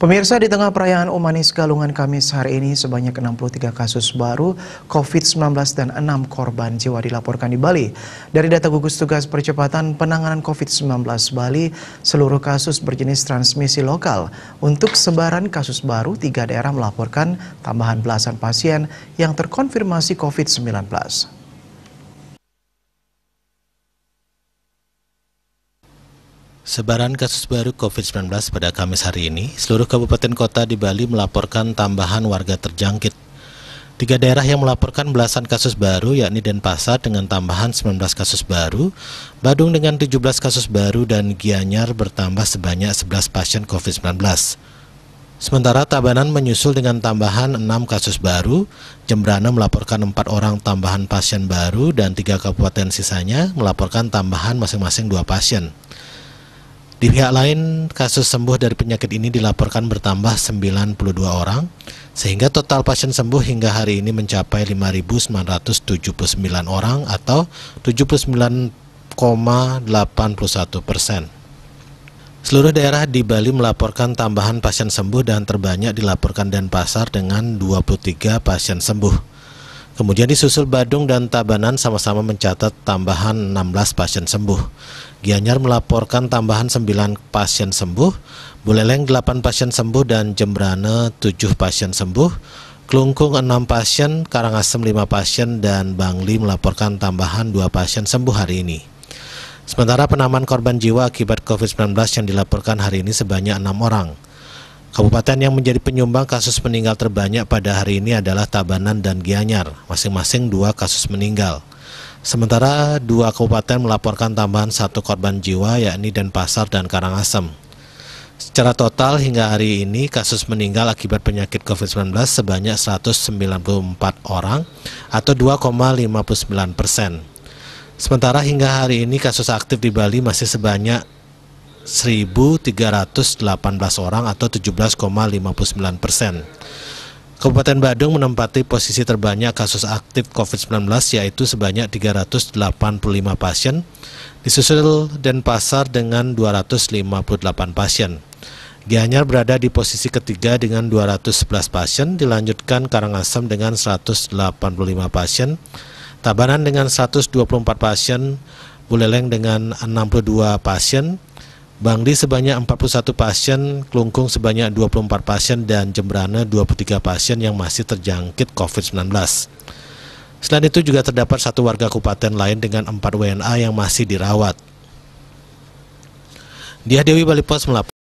Pemirsa di tengah perayaan Umanis Galungan Kamis hari ini sebanyak 63 kasus baru COVID-19 dan 6 korban jiwa dilaporkan di Bali. Dari data gugus tugas percepatan penanganan COVID-19 Bali, seluruh kasus berjenis transmisi lokal. Untuk sebaran kasus baru, tiga daerah melaporkan tambahan belasan pasien yang terkonfirmasi COVID-19. Sebaran kasus baru COVID-19 pada Kamis hari ini, seluruh kabupaten kota di Bali melaporkan tambahan warga terjangkit. Tiga daerah yang melaporkan belasan kasus baru yakni Denpasar dengan tambahan 19 kasus baru, Badung dengan 17 kasus baru, dan Gianyar bertambah sebanyak 11 pasien COVID-19. Sementara Tabanan menyusul dengan tambahan 6 kasus baru, Jembrana melaporkan 4 orang tambahan pasien baru, dan tiga kabupaten sisanya melaporkan tambahan masing-masing 2 pasien. Di pihak lain, kasus sembuh dari penyakit ini dilaporkan bertambah 92 orang, sehingga total pasien sembuh hingga hari ini mencapai 5.979 orang atau 79,81 persen. Seluruh daerah di Bali melaporkan tambahan pasien sembuh dan terbanyak dilaporkan Denpasar dengan 23 pasien sembuh. Kemudian disusul Badung dan Tabanan sama-sama mencatat tambahan 16 pasien sembuh. Gianyar melaporkan tambahan 9 pasien sembuh, Buleleng 8 pasien sembuh dan Jembrane 7 pasien sembuh. Kelungkung 6 pasien, Karangasem 5 pasien, dan Bangli melaporkan tambahan 2 pasien sembuh hari ini. Sementara penambahan korban jiwa akibat COVID-19 yang dilaporkan hari ini sebanyak 6 orang. Kabupaten yang menjadi penyumbang kasus meninggal terbanyak pada hari ini adalah Tabanan dan Gianyar, masing-masing dua kasus meninggal. Sementara dua kabupaten melaporkan tambahan satu korban jiwa yakni Denpasar dan Karangasem. Secara total hingga hari ini kasus meninggal akibat penyakit COVID-19 sebanyak 194 orang atau 2,59 persen. Sementara hingga hari ini kasus aktif di Bali masih sebanyak 1.318 orang atau 17,59 persen. Kabupaten Badung menempati posisi terbanyak kasus aktif COVID-19 yaitu sebanyak 385 pasien, disusul Denpasar dengan 258 pasien. Gianyar berada di posisi ketiga dengan 211 pasien, dilanjutkan Karangasem dengan 185 pasien, Tabanan dengan 124 pasien, Buleleng dengan 62 pasien, Bangli sebanyak 41 pasien, Klungkung sebanyak 24 pasien, dan Jembrana 23 pasien yang masih terjangkit COVID-19. Selain itu juga terdapat satu warga kabupaten lain dengan 4 WNA yang masih dirawat. Dia Dewi Balipos melaporkan.